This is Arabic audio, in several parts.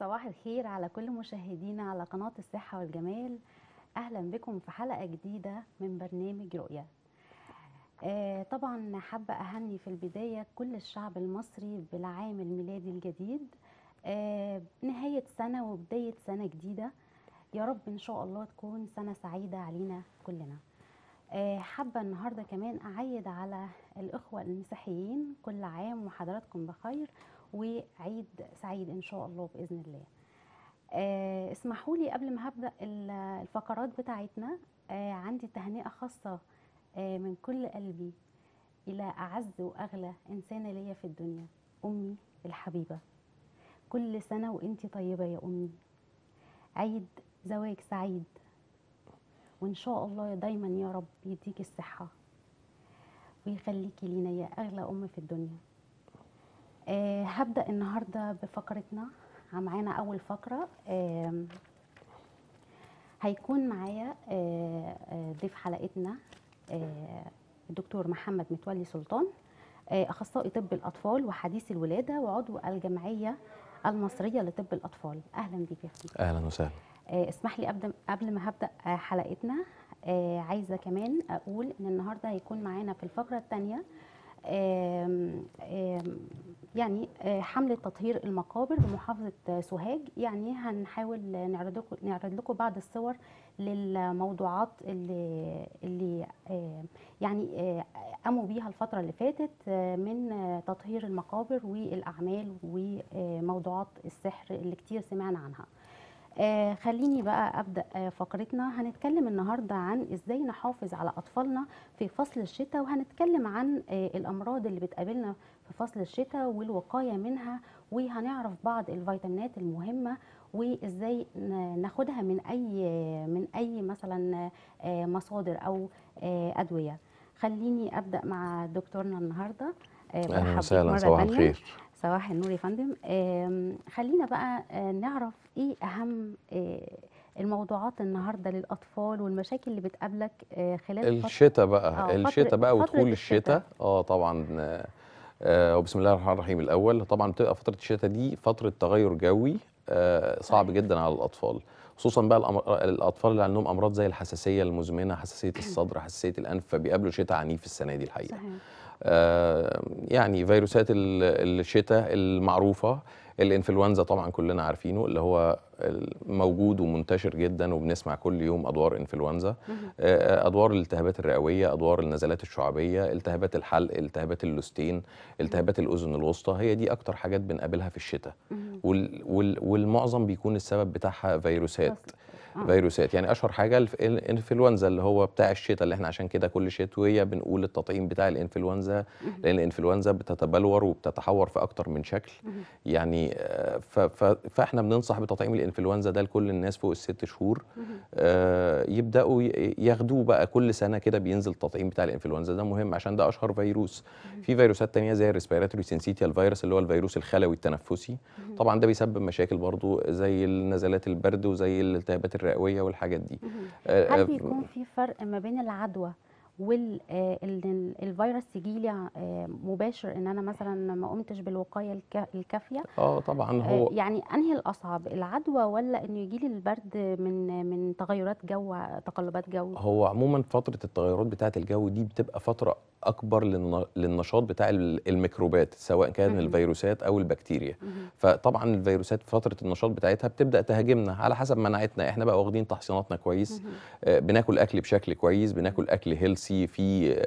صباح الخير على كل مشاهدينا على قناة الصحة والجمال أهلا بكم في حلقة جديدة من برنامج رؤية آه، طبعا حابة أهني في البداية كل الشعب المصري بالعام الميلادي الجديد آه، نهاية سنة وبداية سنة جديدة يا رب إن شاء الله تكون سنة سعيدة علينا كلنا آه، حابة النهاردة كمان أعيد على الإخوة المسيحيين كل عام وحضراتكم بخير وعيد سعيد ان شاء الله باذن الله آه، اسمحوا لي قبل ما هبدا الفقرات بتاعتنا آه، عندي تهنئه خاصه آه، من كل قلبي الى اعز واغلى انسانه ليا في الدنيا امي الحبيبه كل سنه وانت طيبه يا امي عيد زواج سعيد وان شاء الله دايما يا رب يديك الصحه ويخليكي لينا يا اغلى ام في الدنيا آه، هبدأ النهاردة بفقرتنا معانا أول فقرة هيكون معايا آه، آه، ضيف حلقتنا الدكتور محمد متولي سلطان أخصائي طب الأطفال وحديث الولادة وعضو الجمعية المصرية لطب الأطفال أهلا بيك يا فندم أهلا وسهلا اسمح لي أبدأ قبل ما هبدأ حلقتنا عايزة كمان أقول إن النهاردة هيكون معانا في الفقرة الثانية يعني آه، حملة تطهير المقابر بمحافظة آه، سوهاج يعني هنحاول نعرض لكم نعرض لكم بعض الصور للموضوعات اللي اللي آه، يعني قاموا بيها الفترة اللي فاتت من تطهير المقابر والأعمال وموضوعات السحر اللي كتير سمعنا عنها آه خليني بقى ابدا آه فقرتنا هنتكلم النهارده عن ازاي نحافظ على اطفالنا في فصل الشتاء وهنتكلم عن آه الامراض اللي بتقابلنا في فصل الشتاء والوقايه منها وهنعرف بعض الفيتامينات المهمه وازاي ناخدها من اي من اي مثلا آه، مصادر او آه، ادويه خليني ابدا مع دكتورنا النهارده آه، اهلا وسهلا صباح الخير صباح النور يا فندم خلينا بقى آه، نعرف ايه اهم آه، الموضوعات النهارده للاطفال والمشاكل اللي بتقابلك آه، خلال الشتاء بقى الشتاء بقى ودخول الشتاء اه طبعا وبسم الله الرحمن الرحيم الاول طبعا بتبقى فتره الشتاء دي فتره تغير جوي صعب جدا على الاطفال خصوصا بقى الاطفال اللي عندهم امراض زي الحساسيه المزمنه حساسيه الصدر حساسيه الانف فبيقابلوا شتاء عنيف السنه دي الحقيقه صحيح. آه، يعني فيروسات الشتاء المعروفة الانفلونزا طبعا كلنا عارفينه اللي هو موجود ومنتشر جدا وبنسمع كل يوم ادوار انفلونزا آه، ادوار الالتهابات الرئويه ادوار النزلات الشعبيه التهابات الحلق التهابات اللوستين التهابات الاذن الوسطى هي دي اكتر حاجات بنقابلها في الشتاء وال وال والمعظم بيكون السبب بتاعها فيروسات آه. فيروسات يعني اشهر حاجه الانفلونزا اللي هو بتاع الشتاء اللي احنا عشان كده كل شتويه بنقول التطعيم بتاع الانفلونزا لان الانفلونزا بتتبلور وبتتحور في اكتر من شكل يعني آه، فاحنا بننصح بتطعيم الانفلونزا ده لكل الناس فوق الست شهور آه، يبداوا ياخدوه بقى كل سنه كده بينزل التطعيم بتاع الانفلونزا ده مهم عشان ده اشهر فيروس في فيروسات ثانيه زي الريسبيراتوري سينسيتيال فيروس اللي هو الفيروس الخلوي التنفسي طبعا ده بيسبب مشاكل برضو زي نزلات البرد وزي الالتهابات الرئويه والحاجات دي آه، آه، هل بيكون في فرق ما بين العدوى والفيروس آه، يجي لي مباشر ان انا مثلا ما قمتش بالوقايه الكافيه اه طبعا هو يعني انهي الاصعب العدوى ولا انه يجي لي البرد من من تغيرات جو تقلبات جو هو عموما فتره التغيرات بتاعه الجو دي بتبقى فتره اكبر للنشاط بتاع الميكروبات سواء كان الفيروسات او البكتيريا فطبعا الفيروسات في فتره النشاط بتاعتها بتبدا تهاجمنا على حسب مناعتنا احنا بقى واخدين تحصيناتنا كويس آه، بناكل اكل بشكل كويس بناكل اكل هيلسي فيه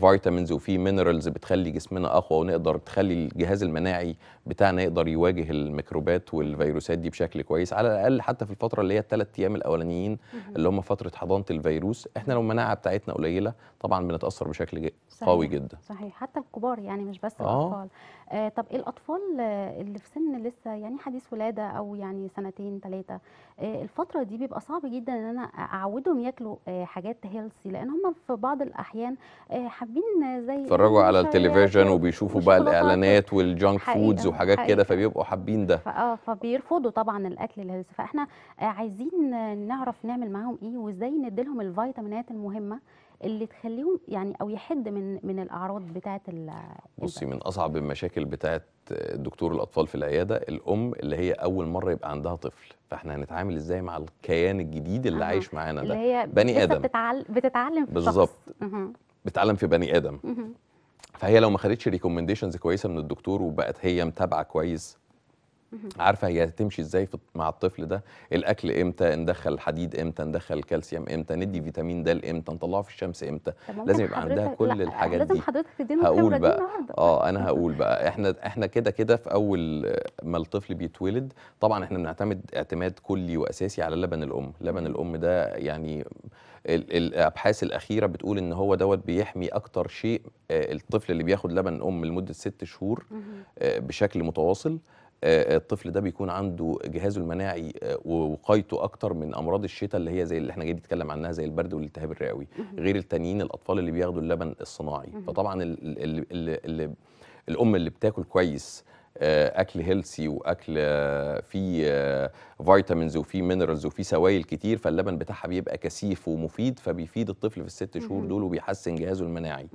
فيتامينز وفيه مينرالز بتخلي جسمنا اقوى ونقدر تخلي الجهاز المناعي بتاعنا يقدر يواجه الميكروبات والفيروسات دي بشكل كويس على الاقل حتى في الفتره اللي هي الثلاث ايام الاولانيين اللي هم فتره حضانه الفيروس احنا لو المناعه بتاعتنا قليله طبعا بنتاثر بشكل صحيح. قوي جدا صحيح حتى الكبار يعني مش بس آه. الاطفال آه طب إيه الاطفال اللي في سن لسه يعني حديث ولاده او يعني سنتين ثلاثه آه الفتره دي بيبقى صعب جدا ان انا اعودهم ياكلوا آه حاجات هيلثي لان هم في بعض الاحيان آه حابين زي يتفرجوا على التلفزيون وبيشوفوا بقى الاعلانات والجانك فودز وحاجات كده فبيبقوا حابين ده اه فبيرفضوا طبعا الاكل الهيلثي فاحنا آه عايزين نعرف نعمل معاهم ايه وازاي نديلهم الفيتامينات المهمه اللي تخليهم يعني او يحد من من الاعراض بتاعه بصي من اصعب المشاكل بتاعه دكتور الاطفال في العياده الام اللي هي اول مره يبقى عندها طفل فاحنا هنتعامل ازاي مع الكيان الجديد اللي آه. عايش معانا ده اللي هي بني ادم بتتعل... بتتعلم في بالظبط بتتعلم في بني ادم فهي لو ما خدتش ريكومنديشنز كويسه من الدكتور وبقت هي متابعه كويس عارفه هي هتمشي ازاي مع الطفل ده الاكل امتى ندخل حديد امتى ندخل كالسيوم امتى ندي فيتامين د امتى نطلعه في الشمس امتى لازم يبقى عندها كل الحاجات لازم دي لازم حضرتك تدينا هقول بقى اه انا هقول بقى احنا احنا كده كده في اول آه، ما الطفل بيتولد طبعا احنا بنعتمد اعتماد كلي واساسي على لبن الام لبن الام ده يعني الابحاث الاخيره بتقول ان هو دوت بيحمي اكتر شيء آه، الطفل اللي بياخد لبن ام لمده ست شهور آه، بشكل متواصل آه، آه، الطفل ده بيكون عنده جهازه المناعي آه، وقايته اكتر من امراض الشتاء اللي هي زي اللي احنا جايين نتكلم عنها زي البرد والالتهاب الرئوي غير التانيين الاطفال اللي بياخدوا اللبن الصناعي فطبعا الـ الـ الـ الـ الام اللي بتاكل كويس اكل هيلسي واكل فيه فيتامينز وفيه مينرالز وفيه سوائل كتير فاللبن بتاعها بيبقى كثيف ومفيد فبيفيد الطفل في الست شهور دول وبيحسن جهازه المناعي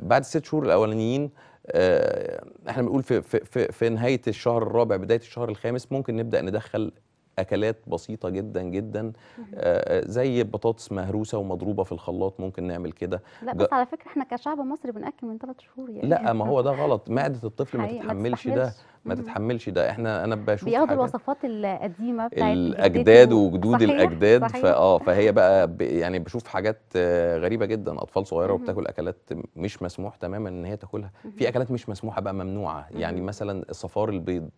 بعد الست شهور الاولانيين آه، احنا بنقول في, في, في, في نهايه الشهر الرابع بدايه الشهر الخامس ممكن نبدا ندخل اكلات بسيطه جدا جدا آه، آه، زي بطاطس مهروسه ومضروبه في الخلاط ممكن نعمل كده لا بس على فكره احنا كشعب مصري بناكل من ثلاث شهور يعني لا ما هو ده غلط معده الطفل ما تتحملش ده ما تتحملش ده احنا انا بشوف بياخدوا الوصفات القديمه بتاعت الاجداد وجدود صحيح الاجداد فاه فهي بقى يعني بشوف حاجات آه، غريبه جدا اطفال صغيره وبتاكل اكلات مش مسموح تماما ان هي تاكلها في اكلات مش مسموحه بقى ممنوعه يعني مثلا الصفار البيض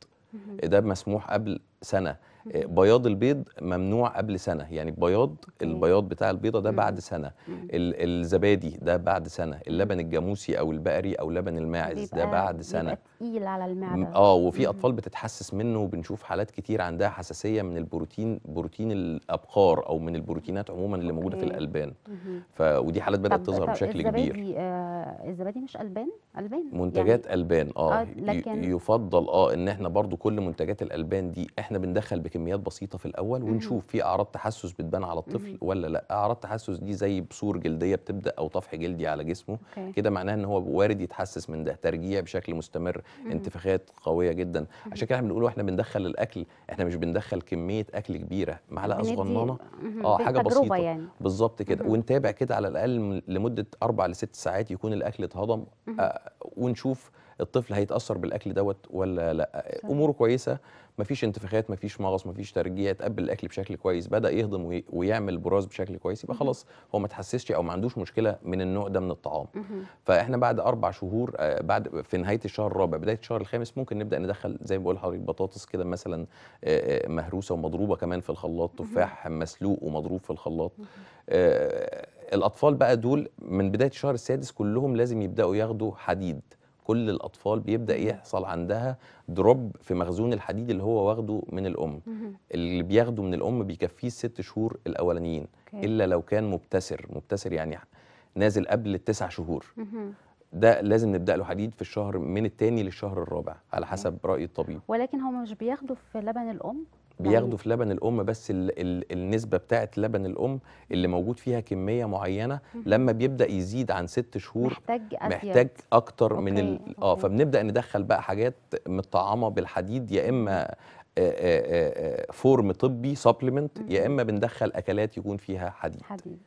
ده مسموح قبل سنه آه، بياض البيض ممنوع قبل سنه يعني بياض البياض بتاع البيضه ده بعد سنه الزبادي ده بعد سنه اللبن الجاموسي او البقري او لبن الماعز ده بعد سنه تقيل على المعده اه وفي اطفال بتتحسس منه وبنشوف حالات كتير عندها حساسيه من البروتين بروتين الابقار او من البروتينات عموما اللي موجوده في الالبان ف ودي حالات بدات تظهر بشكل كبير آه، الزبادي مش البان البان يعني؟ منتجات يعني البان اه, آه، لكن يفضل اه ان احنا برضو كل منتجات الالبان دي احنا بندخل كميات بسيطه في الاول ونشوف في اعراض تحسس بتبان على الطفل ولا لا اعراض تحسس دي زي بصور جلديه بتبدا او طفح جلدي على جسمه كده معناه ان هو وارد يتحسس من ده ترجيع بشكل مستمر انتفاخات قويه جدا عشان كده احنا بنقول واحنا بندخل الاكل احنا مش بندخل كميه اكل كبيره معلقه صغننه اه حاجه بسيطه يعني. بالظبط كده ونتابع كده على الاقل لمده اربع لست ساعات يكون الاكل اتهضم آه ونشوف الطفل هيتاثر بالاكل دوت ولا لا اموره كويسه مفيش انتفاخات مفيش مغص مفيش ترجيع اتقبل الاكل بشكل كويس بدا يهضم ويعمل براز بشكل كويس يبقى خلاص هو ما تحسسش او ما عندوش مشكله من النوع ده من الطعام فاحنا بعد اربع شهور آه، بعد في نهايه الشهر الرابع بدايه الشهر الخامس ممكن نبدا ندخل زي ما بقول لحضرتك بطاطس كده مثلا آه، آه، مهروسه ومضروبه كمان في الخلاط تفاح مسلوق ومضروب في الخلاط الاطفال بقى دول من بدايه الشهر السادس كلهم لازم يبداوا ياخدوا حديد كل الاطفال بيبدا يحصل عندها دروب في مخزون الحديد اللي هو واخده من الام اللي بياخده من الام بيكفيه الست شهور الاولانيين الا لو كان مبتسر مبتسر يعني نازل قبل التسع شهور ده لازم نبدا له حديد في الشهر من الثاني للشهر الرابع على حسب راي الطبيب ولكن هو مش بياخده في لبن الام بياخدوا في لبن الام بس الـ الـ النسبه بتاعه لبن الام اللي موجود فيها كميه معينه لما بيبدا يزيد عن ست شهور محتاج محتاج اكتر أوكي. من اه فبنبدا ندخل بقى حاجات متطعمه بالحديد يا اما آه، آه، آه، فورم طبي سبلمنت يا اما بندخل اكلات يكون فيها حديد حديد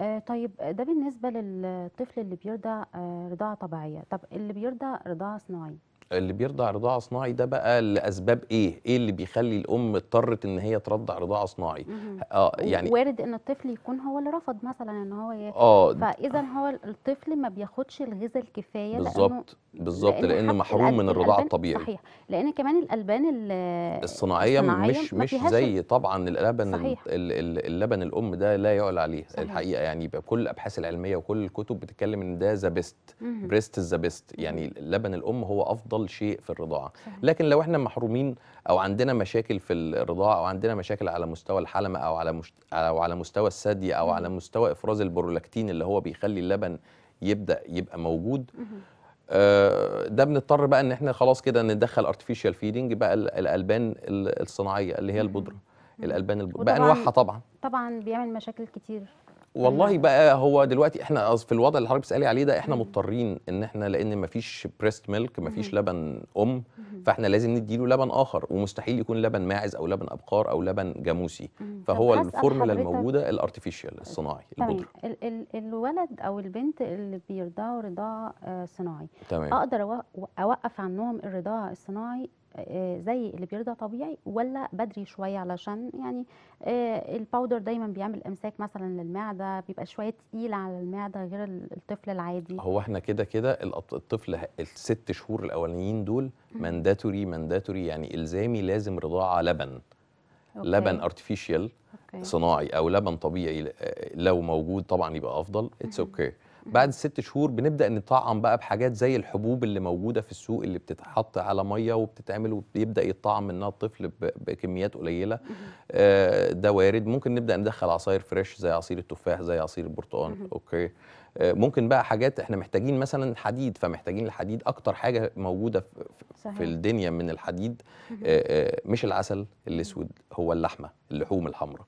آه طيب ده بالنسبه للطفل اللي بيرضع آه رضاعه طبيعيه طب اللي بيرضع رضاعه صناعيه اللي بيرضع رضاعه صناعي ده بقى لاسباب ايه؟ ايه اللي بيخلي الام اضطرت ان هي ترضع رضاعه صناعي؟ اه يعني وارد ان الطفل يكون هو اللي رفض مثلا ان هو ي... اه فاذا هو الطفل ما بياخدش الغذاء الكفايه بالظبط بالظبط لان, لأن محروم من الرضاعه الطبيعي صحيح لان كمان الالبان الصناعيه, الصناعية مش مش زي طبعا اللبن صحيح. اللبن الام ده لا يعلى عليه صحيح. الحقيقه يعني كل الابحاث العلميه وكل الكتب بتتكلم ان ده ذا بيست بريست ذا بيست يعني لبن الام هو افضل يحصل شيء في الرضاعه لكن لو احنا محرومين او عندنا مشاكل في الرضاعه او عندنا مشاكل على مستوى الحلمه او على مشت... او على مستوى الثدي او على مستوى افراز البرولاكتين اللي هو بيخلي اللبن يبدا يبقى موجود آه، ده بنضطر بقى ان احنا خلاص كده ندخل ارتفيشال فيدنج بقى الالبان الصناعيه اللي هي البودره الالبان الب... بانواعها طبعا طبعا بيعمل مشاكل كتير والله بقى هو دلوقتي احنا في الوضع اللي حضرتك بتسالي عليه ده احنا مضطرين ان احنا لان مفيش بريست ميلك مفيش لبن ام فاحنا لازم ندي له لبن اخر ومستحيل يكون لبن ماعز او لبن ابقار او لبن جاموسي فهو الفورمولا الموجوده الارتفيشال الصناعي طيب، البودره ال ال الولد او البنت اللي بيرضعوا رضاعه آه، صناعي تمام. اقدر اوقف عنهم الرضاعه الصناعي آه، زي اللي بيرضع طبيعي ولا بدري شويه علشان يعني آه، الباودر دايما بيعمل امساك مثلا للمعده بيبقى شويه تقيل على المعده غير الطفل العادي هو احنا كده كده الطفل الست شهور الاولانيين دول مانداتوري مانداتوري يعني الزامي لازم رضاعه لبن أوكي. لبن ارتفيشال صناعي او لبن طبيعي آه، لو موجود طبعا يبقى افضل اتس اوكي okay. بعد ست شهور بنبدا نطعم بقى بحاجات زي الحبوب اللي موجوده في السوق اللي بتتحط على ميه وبتتعمل وبيبدا يطعم منها الطفل بكميات قليله آه، ده وارد ممكن نبدا ندخل عصاير فريش زي عصير التفاح زي عصير البرتقال اوكي آه، ممكن بقى حاجات احنا محتاجين مثلا حديد فمحتاجين الحديد اكتر حاجه موجوده في, صحيح. في الدنيا من الحديد آه، مش العسل الاسود هو اللحمه اللحوم الحمراء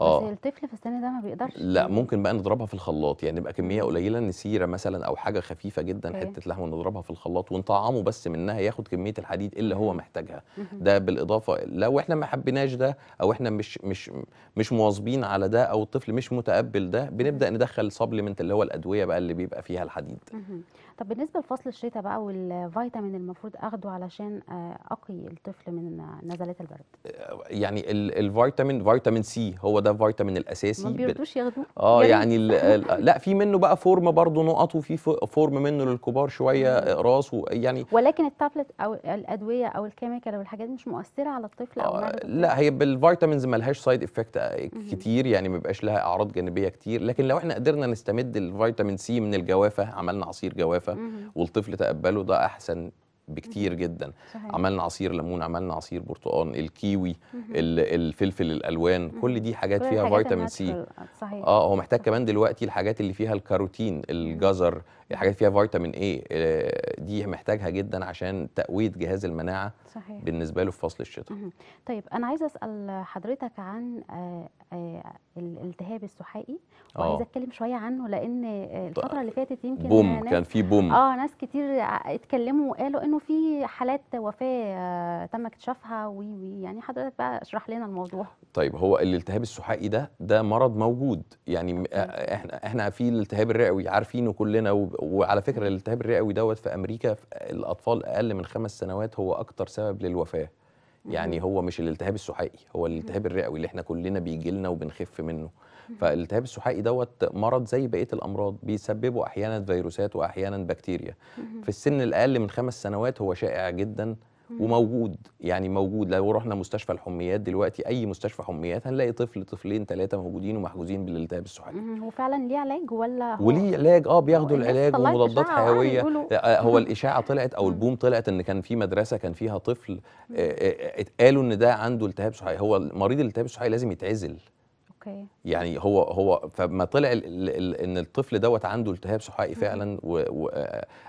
اه بس الطفل في السن ده ما بيقدرش لا ممكن بقى نضربها في الخلاط يعني نبقى كميه قليله نسيره مثلا او حاجه خفيفه جدا okay. حته لحمه نضربها في الخلاط ونطعمه بس منها ياخد كميه الحديد اللي هو محتاجها ده بالاضافه لو احنا ما حبيناش ده او احنا مش مش مش مواظبين على ده او الطفل مش متقبل ده بنبدا ندخل سبلمنت اللي هو الادويه بقى اللي بيبقى فيها الحديد طب بالنسبه لفصل الشتاء بقى والفيتامين المفروض اخده علشان آه، اقي الطفل من آه، نزلات البرد آه، يعني الفيتامين فيتامين سي هو ده فيتامين الاساسي ما بيردوش ياخدوه اه يعني لا في منه بقى فورم برضه نقط وفي فورم منه للكبار شويه راس يعني ولكن التابلت او الادويه او الكيميكال والحاجات دي مش مؤثره على الطفل او آه لا هي بالفيتامينز مالهاش سايد افكت كتير يعني ما بيبقاش لها اعراض جانبيه كتير لكن لو احنا قدرنا نستمد الفيتامين سي من الجوافه عملنا عصير جوافه مختلفه والطفل تقبله ده احسن بكتير جدا صحيح. عملنا عصير ليمون عملنا عصير برتقال الكيوي الفلفل الالوان كل دي حاجات فيها فيتامين سي آه، صحيح. اه هو محتاج كمان دلوقتي الحاجات اللي فيها الكاروتين الجزر الحاجات فيها فيتامين اي آه، دي محتاجها جدا عشان تقويه جهاز المناعه صحيح. بالنسبه له في فصل الشتاء طيب انا عايزه اسال حضرتك عن آه، الالتهاب السحائي وعايزه اتكلم شويه عنه لان الفتره طيب. اللي فاتت يمكن بوم كان في بوم اه ناس كتير اتكلموا وقالوا انه انه في حالات وفاه آه، تم اكتشافها ويعني حضرتك بقى اشرح لنا الموضوع طيب هو الالتهاب السحائي ده ده مرض موجود يعني آه، احنا احنا في الالتهاب الرئوي عارفينه كلنا وعلى فكره الالتهاب الرئوي دوت في امريكا في الاطفال اقل من خمس سنوات هو اكتر سبب للوفاه يعني هو مش الالتهاب السحائي هو الالتهاب الرئوي اللي احنا كلنا بيجي لنا وبنخف منه فالالتهاب السحائي دوت مرض زي بقيه الامراض بيسببه احيانا فيروسات واحيانا بكتيريا في السن الاقل من خمس سنوات هو شائع جدا وموجود يعني موجود لو رحنا مستشفى الحميات دلوقتي اي مستشفى حميات هنلاقي طفل طفلين ثلاثه موجودين ومحجوزين بالالتهاب السحائي هو فعلا ليه علاج ولا هو وليه علاج اه بياخدوا العلاج ومضادات حيويه آه، آه، هو الاشاعه طلعت او البوم طلعت ان كان في مدرسه كان فيها طفل آه، قالوا ان ده عنده التهاب سحائي هو مريض الالتهاب السحائي لازم يتعزل اوكي يعني هو هو فما طلع الـ الـ ان الطفل دوت عنده التهاب سحائي فعلا و و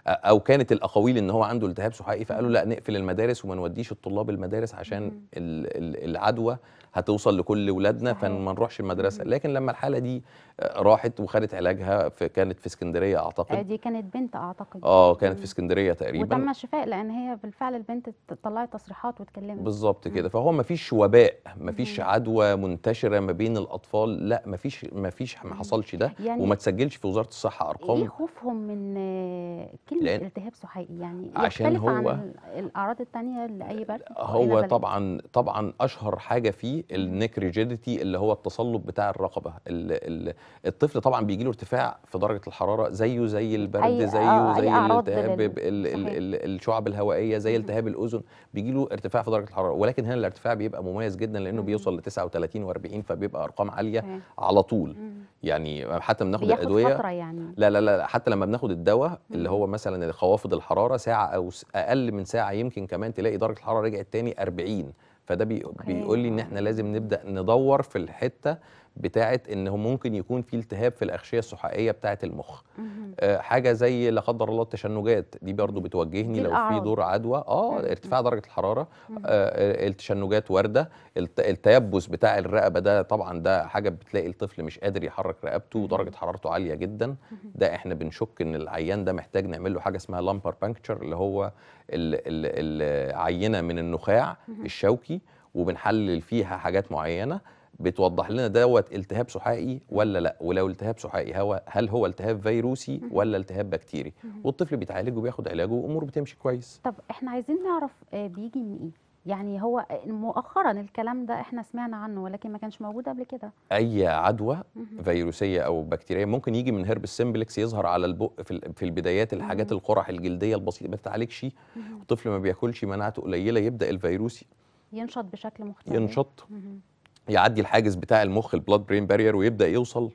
او كانت الاقاويل ان هو عنده التهاب سحائي فقالوا لا نقفل المدارس وما نوديش الطلاب المدارس عشان العدوى هتوصل لكل ولادنا فما نروحش المدرسه لكن لما الحاله دي راحت وخدت علاجها في كانت في اسكندريه اعتقد آه، دي كانت بنت اعتقد اه كانت في اسكندريه تقريبا وتم الشفاء لان هي بالفعل البنت طلعت تصريحات واتكلمت بالظبط كده فهو ما فيش وباء ما فيش عدوى منتشره ما بين الاطفال لا ما فيش ما فيش ما حصلش ده يعني وما تسجلش في وزاره الصحه ارقام ايه خوفهم من كلمه التهاب سحائي يعني عشان هو عن الاعراض الثانيه لاي برد هو طبعا طبعا اشهر حاجه فيه النيك اللي هو التصلب بتاع الرقبه ال ال الطفل طبعا بيجي له ارتفاع في درجه الحراره زيه زي البرد زيه آه زي التهاب الشعب الهوائيه زي التهاب الاذن بيجي له ارتفاع في درجه الحراره ولكن هنا الارتفاع بيبقى مميز جدا لانه بيوصل ل 39 و40 فبيبقى ارقام عاليه على طول يعني حتى بناخد الادويه فترة يعني. لا لا لا حتى لما بناخد الدواء اللي هو مثلا خوافض الحراره ساعه او اقل من ساعه يمكن كمان تلاقي درجه الحراره رجعت تاني 40 فده بيقول لي ان احنا لازم نبدا ندور في الحته بتاعه ان ممكن يكون في التهاب في الاغشيه السحائيه بتاعه المخ آه، حاجه زي لا قدر الله التشنجات دي برضو بتوجهني لو في دور عدوى اه ارتفاع درجه الحراره آه التشنجات وارده التيبس بتاع الرقبه ده طبعا ده حاجه بتلاقي الطفل مش قادر يحرك رقبته ودرجه حرارته عاليه جدا ده احنا بنشك ان العيان ده محتاج نعمل له حاجه اسمها لامبر بانكتشر اللي هو العينه من النخاع الشوكي وبنحلل فيها حاجات معينه بتوضح لنا دوت التهاب سحائي ولا لا ولو التهاب سحائي هو هل هو التهاب فيروسي ولا التهاب بكتيري والطفل بيتعالج وبياخد علاجه واموره بتمشي كويس طب احنا عايزين نعرف آه، بيجي من ايه يعني هو آه، مؤخرا الكلام ده احنا سمعنا عنه ولكن ما كانش موجود قبل كده اي عدوى فيروسيه او بكتيريه ممكن يجي من هربس سيمبلكس يظهر على البق في البدايات الحاجات القرح الجلديه البسيطه ما بتعالجش الطفل ما بياكلش مناعته قليله يبدا الفيروس ينشط بشكل مختلف ينشط يعدي الحاجز بتاع المخ البلاد برين بارير ويبدا يوصل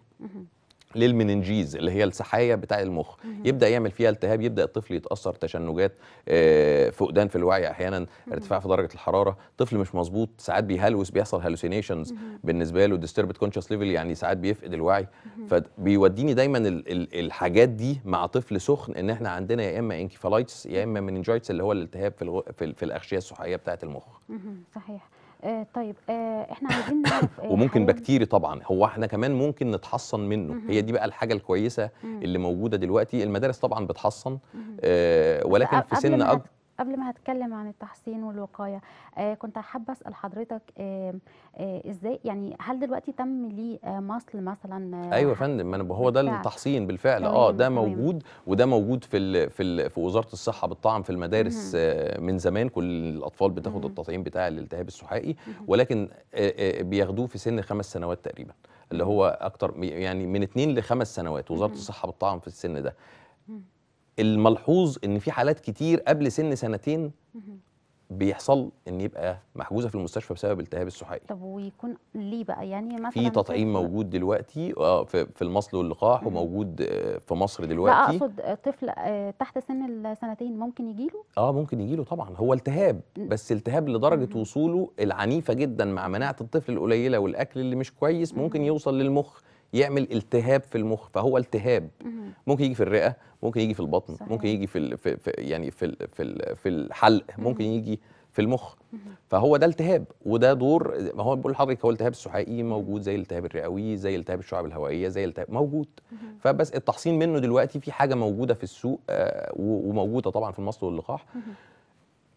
للمننجيز اللي هي السحايا بتاع المخ يبدا يعمل فيها التهاب يبدا الطفل يتاثر تشنجات آه، فقدان في الوعي احيانا ارتفاع في درجه الحراره طفل مش مظبوط ساعات بيهلوس بيحصل هالوسينيشنز بالنسبه له ديستربت كونشس ليفل يعني ساعات بيفقد الوعي فبيوديني دايما الحاجات دي مع طفل سخن ان احنا عندنا يا اما انكيفالايتس يا اما مننجايتس اللي هو الالتهاب في في الاغشيه السحايه بتاعه المخ صحيح آه طيب آه احنا عايزين نعرف آه وممكن بكتيري طبعا هو احنا كمان ممكن نتحصن منه هي دي بقى الحاجه الكويسه اللي موجوده دلوقتي المدارس طبعا بتحصن آه ولكن في سن اكبر قبل ما هتكلم عن التحصين والوقايه آه كنت حابه اسال حضرتك آه آه ازاي يعني هل دلوقتي تم ليه آه مصل مثلا آه ايوه يا فندم ما هو ده التحصين بالفعل اه ده موجود وده موجود في الـ في الـ في وزاره الصحه بالطعم في المدارس آه من زمان كل الاطفال بتاخد التطعيم بتاع الالتهاب السحائي ولكن آه آه بياخدوه في سن خمس سنوات تقريبا اللي هو اكتر يعني من اثنين لخمس سنوات وزاره الصحه بالطعم في السن ده الملحوظ ان في حالات كتير قبل سن سنتين بيحصل ان يبقى محجوزه في المستشفى بسبب التهاب السحائي طب ويكون ليه بقى يعني مثلا في تطعيم موجود دلوقتي آه، في المصل واللقاح وموجود آه، في مصر دلوقتي لا اقصد طفل آه، تحت سن السنتين ممكن يجيله اه ممكن يجيله طبعا هو التهاب بس التهاب لدرجه وصوله العنيفه جدا مع مناعه الطفل القليله والاكل اللي مش كويس ممكن يوصل للمخ يعمل التهاب في المخ فهو التهاب ممكن يجي في الرئه ممكن يجي في البطن صحيح. ممكن يجي في, في, في يعني في في في الحلق ممكن يجي في المخ فهو ده التهاب وده دور ما هو بقول لحضرتك هو التهاب السحائي موجود زي التهاب الرئوي زي التهاب الشعب الهوائيه زي التهاب موجود فبس التحصين منه دلوقتي في حاجه موجوده في السوق آه، وموجوده طبعا في المصل واللقاح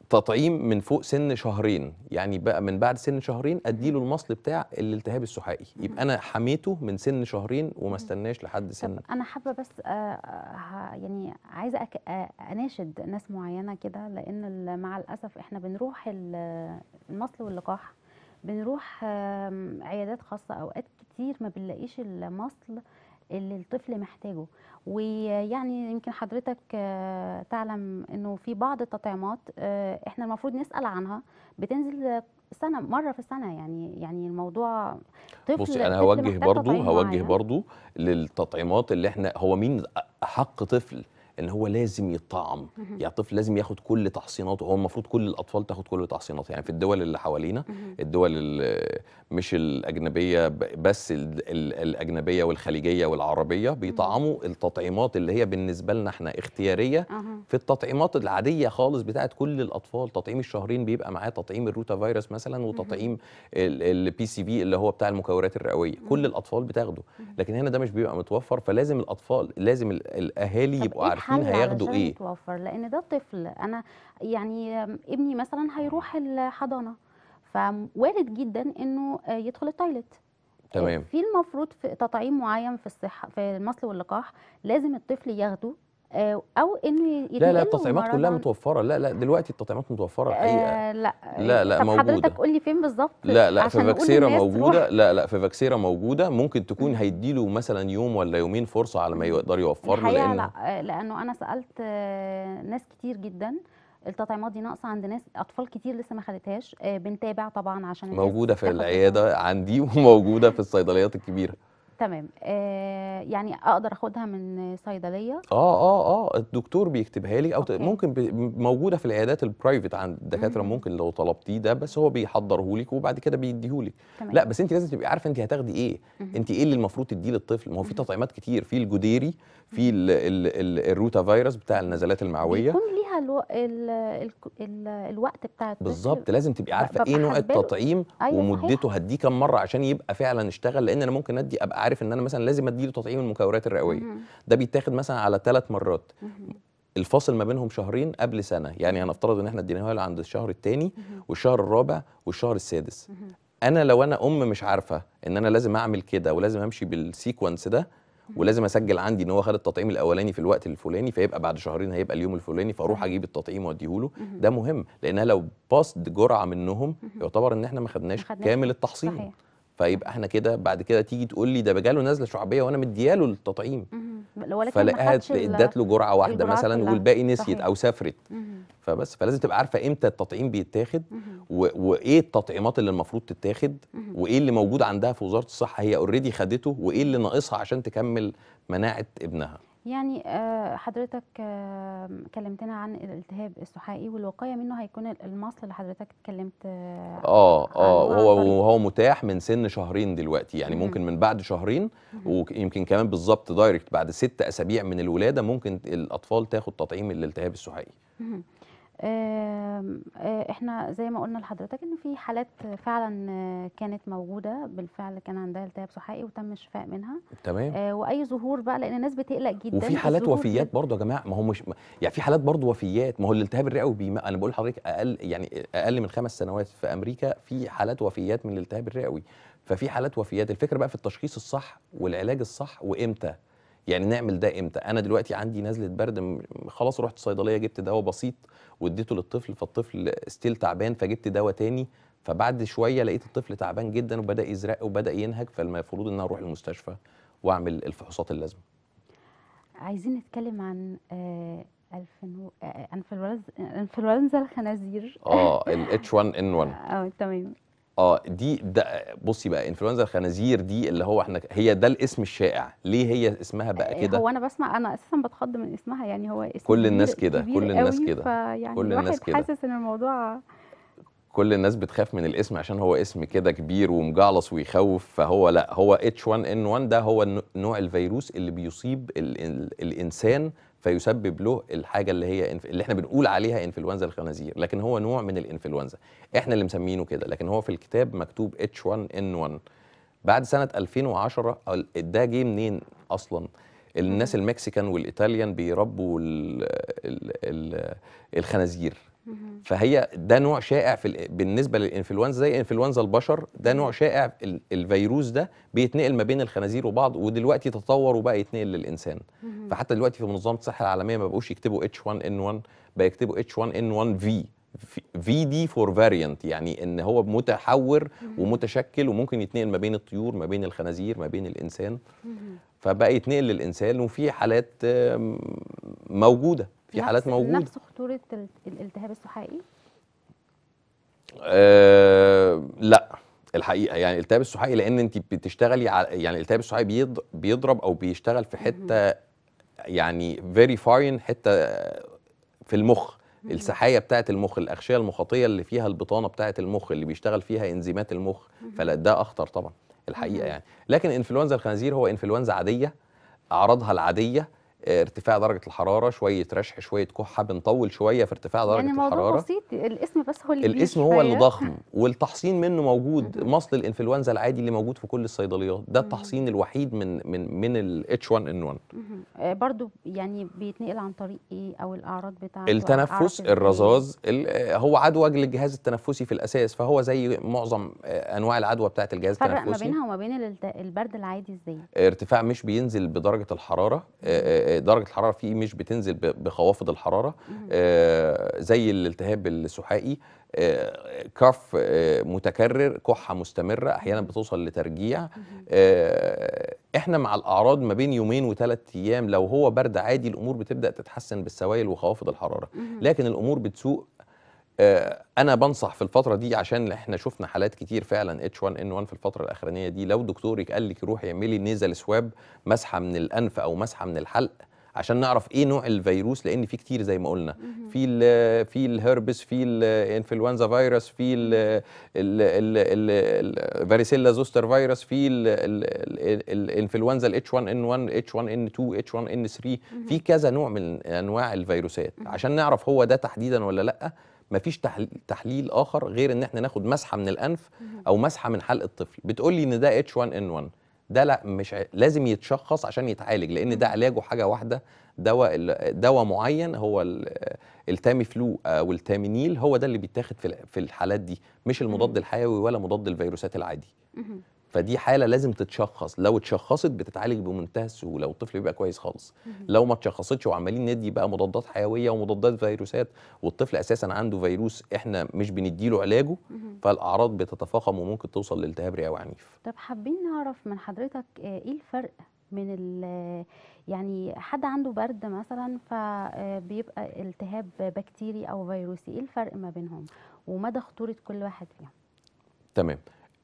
تطعيم من فوق سن شهرين يعني بقى من بعد سن شهرين اديله المصل بتاع الالتهاب السحائي يبقى انا حميته من سن شهرين وما استناش لحد سن انا حابه بس آه, آه، يعني عايزه أك... آه اناشد ناس معينه كده لان مع الاسف احنا بنروح المصل واللقاح بنروح آه عيادات خاصه اوقات كتير ما بنلاقيش المصل اللي الطفل محتاجه ويعني يمكن حضرتك آه، تعلم انه في بعض التطعيمات آه، احنا المفروض نسال عنها بتنزل سنه مره في السنه يعني يعني الموضوع طفل بصي انا هوجه برضو هوجه برضو للتطعيمات اللي احنا هو مين احق طفل ان هو لازم يطعم يعني الطفل لازم ياخد كل تحصيناته هو المفروض كل الاطفال تاخد كل تحصيناتها يعني في الدول اللي حوالينا الدول مش الاجنبيه بس الاجنبيه والخليجيه والعربيه بيطعموا التطعيمات اللي هي بالنسبه لنا احنا اختياريه في التطعيمات العاديه خالص بتاعه كل الاطفال تطعيم الشهرين بيبقى معاه تطعيم الروتا فيروس مثلا وتطعيم البي سي في اللي هو بتاع المكورات الرئويه كل الاطفال بتاخده لكن هنا ده مش بيبقى متوفر فلازم الاطفال لازم الاهالي يبقوا إيه عارفين الحل هياخدوا ايه توفر لان ده طفل انا يعني ابني مثلا هيروح الحضانه فوارد جدا انه آه، يدخل التايلت تمام آه، في المفروض في تطعيم معين في الصحه في المصل واللقاح لازم الطفل ياخده آه، او انه لا لا التطعيمات كلها متوفره لا لا دلوقتي التطعيمات متوفره آه، الحقيقه آه لا لا لا طب موجوده حضرتك قول لي فين بالظبط لا لا في فاكسيرا موجوده لا لا في فاكسيرا موجوده ممكن تكون هيديله مثلا يوم ولا يومين فرصه على ما يقدر يوفر له لان لا آه، لانه انا سالت ناس كتير جدا التطعيمات دي ناقصه عند ناس اطفال كتير لسه ما خدتهاش بنتابع طبعا عشان موجوده في العياده عندي وموجوده في الصيدليات الكبيره تمام آه يعني اقدر اخدها من صيدليه اه اه اه الدكتور بيكتبها لي او أوكي. ممكن موجوده في العيادات البرايفت عند الدكاتره ممكن لو طلبتيه ده بس هو بيحضره لك وبعد كده بيديه بيديهولك لا بس انت لازم تبقي عارفه انت هتاخدي ايه انت ايه اللي المفروض تديه للطفل ما هو في تطعيمات كتير في الجديري في ال ال الـ الروتا فيروس بتاع النزلات المعويه بيكون ليها الو... الـ الـ الـ الوقت بتاع بالظبط لازم تبقي عارفه ايه نوع التطعيم أيوة ومدته هديه كام مره عشان يبقى فعلا اشتغل لان انا ممكن ادي ابقى عارف عارف ان انا مثلا لازم اديله تطعيم المكورات الرئويه ده بيتاخد مثلا على ثلاث مرات الفاصل ما بينهم شهرين قبل سنه يعني هنفترض ان احنا اديناها عند الشهر الثاني والشهر الرابع والشهر السادس انا لو انا ام مش عارفه ان انا لازم اعمل كده ولازم امشي بالسيكونس ده ولازم اسجل عندي ان هو خد التطعيم الاولاني في الوقت الفلاني فيبقى بعد شهرين هيبقى اليوم الفلاني فاروح اجيب التطعيم واديهوله ده مهم لانها لو باست جرعه منهم يعتبر ان احنا ما خدناش كامل التحصين صحيح. فيبقى احنا كده بعد كده تيجي تقول لي ده بجاله نزله شعبيه وانا مدياله التطعيم فلقاها ادت له جرعه واحده مثلا والباقي نسيت صحيح. او سافرت فبس فلازم تبقى عارفه امتى التطعيم بيتاخد وايه التطعيمات اللي المفروض تتاخد وايه اللي موجود عندها في وزاره الصحه هي اوريدي خدته وايه اللي ناقصها عشان تكمل مناعه ابنها يعني آه، حضرتك آه، كلمتنا عن الالتهاب السحائي والوقايه منه هيكون المصل اللي حضرتك اتكلمت اه اه وهو آه، طيب. متاح من سن شهرين دلوقتي يعني ممكن من بعد شهرين ويمكن كمان بالظبط دايركت بعد ست اسابيع من الولاده ممكن الاطفال تاخد تطعيم الالتهاب السحائي آه، احنا زي ما قلنا لحضرتك ان في حالات فعلا آه، كانت موجوده بالفعل كان عندها التهاب صحائي وتم الشفاء منها تمام آه، واي ظهور بقى لان الناس بتقلق جدا وفي حالات وفيات برضه يا جماعه ما هو مش يعني في حالات برضه وفيات ما هو الالتهاب الرئوي بيما انا بقول لحضرتك اقل يعني اقل من خمس سنوات في امريكا في حالات وفيات من الالتهاب الرئوي ففي حالات وفيات الفكره بقى في التشخيص الصح والعلاج الصح وامتى يعني نعمل ده امتى انا دلوقتي عندي نزله برد خلاص رحت الصيدليه جبت دواء بسيط واديته للطفل فالطفل ستيل تعبان فجبت دواء تاني فبعد شويه لقيت الطفل تعبان جدا وبدا يزرق وبدا ينهج فالمفروض ان انا اروح المستشفى واعمل الفحوصات اللازمه عايزين نتكلم عن آه، آه، آه، انفلونزا انفلونزا الخنازير اه الاتش 1 ان 1 اه تمام اه دي ده بصي بقى انفلونزا الخنازير دي اللي هو احنا هي ده الاسم الشائع ليه هي اسمها بقى إيه، كده هو انا بسمع انا اساسا بتخض من اسمها يعني هو اسم كل الناس كده كل الناس كده يعني كل الناس كده حاسس ان الموضوع كل الناس بتخاف من الاسم عشان هو اسم كده كبير ومجعلص ويخوف فهو لا هو اتش 1 ان 1 ده هو نوع الفيروس اللي بيصيب الانسان فيسبب له الحاجه اللي هي اللي احنا بنقول عليها انفلونزا الخنازير لكن هو نوع من الانفلونزا احنا اللي مسمينه كده لكن هو في الكتاب مكتوب H1N1 بعد سنه 2010 ده جه منين اصلا الناس المكسيكان والايطاليان بيربوا الـ الـ الـ الخنازير فهي ده نوع شائع في بالنسبه للانفلونزا زي انفلونزا البشر ده نوع شائع الفيروس ده بيتنقل ما بين الخنازير وبعض ودلوقتي تطور وبقى يتنقل للانسان فحتى دلوقتي في منظمه الصحه العالميه ما بقوش يكتبوا H1N1 بقى يكتبوا H1N1 في في دي فور فاريانت يعني ان هو متحور ومتشكل وممكن يتنقل ما بين الطيور ما بين الخنازير ما بين الانسان فبقى يتنقل للانسان وفي حالات موجوده في نفس حالات موجوده نفس خطوره الالتهاب السحائي أه لا الحقيقه يعني التهاب السحائي لان انت بتشتغلي على يعني التهاب السحائي بيضرب او بيشتغل في حته يعني فيري فاين حته في المخ السحايه بتاعه المخ الاغشيه المخاطيه اللي فيها البطانه بتاعه المخ اللي بيشتغل فيها انزيمات المخ فلا ده اخطر طبعا الحقيقه يعني لكن انفلونزا الخنازير هو انفلونزا عاديه اعراضها العاديه ارتفاع درجه الحراره شويه رشح شويه كحه بنطول شويه في ارتفاع درجه يعني الحراره يعني موضوع بسيط الاسم بس هو اللي الاسم هو اللي ضخم والتحصين منه موجود مصل الانفلونزا العادي اللي موجود في كل الصيدليات ده التحصين الوحيد من من من الاتش 1 ان 1 برضو يعني بيتنقل عن طريق ايه او الاعراض بتاعته التنفس الرذاذ آه، هو عدوى للجهاز التنفسي في الاساس فهو زي معظم آه، انواع العدوى بتاعه الجهاز التنفسي فرق ما بينها وما بين البرد العادي ازاي ارتفاع مش بينزل بدرجه الحراره آه، درجه الحراره فيه مش بتنزل بخوافض الحراره آه، زي الالتهاب السحائي آه، كف آه، متكرر كحه مستمره احيانا بتوصل لترجيع احنا مع الاعراض ما بين يومين وثلاث ايام لو هو برد عادي الامور بتبدا تتحسن بالسوائل وخوافض الحراره لكن الامور بتسوء آه، انا بنصح في الفتره دي عشان احنا شفنا حالات كتير فعلا اتش 1 ان 1 في الفتره الاخرانيه دي لو دكتورك قال لك روحي اعملي نيزل سواب مسحه من الانف او مسحه من الحلق عشان نعرف ايه نوع الفيروس لان في كتير زي ما قلنا في الـ في الهربس في الانفلونزا فيروس في الفاريسيلا زوستر فيروس في الانفلونزا الاتش 1 ان 1 اتش 1 ان 2 اتش 1 ان 3 في كذا نوع من انواع الفيروسات عشان نعرف هو ده تحديدا ولا لا مفيش تحليل اخر غير ان احنا ناخد مسحه من الانف او مسحه من حلق الطفل بتقول لي ان ده اتش 1 ان 1 ده لا مش لازم يتشخص عشان يتعالج لان ده علاجه حاجه واحده دواء دواء معين هو التامي فلو او آه، التامينيل هو ده اللي بيتاخد في الحالات دي مش المضاد الحيوي ولا مضاد الفيروسات العادي فدي حاله لازم تتشخص لو اتشخصت بتتعالج بمنتهى السهوله والطفل بيبقى كويس خالص لو ما اتشخصتش وعمالين ندي بقى مضادات حيويه ومضادات فيروسات والطفل اساسا عنده فيروس احنا مش بنديله علاجه فالاعراض بتتفاقم وممكن توصل لالتهاب رئوي عنيف طب حابين نعرف من حضرتك آه، ايه الفرق من ال يعني حد عنده برد مثلا فبيبقى آه، التهاب بكتيري او فيروسي ايه الفرق ما بينهم ومدى خطوره كل واحد فيهم تمام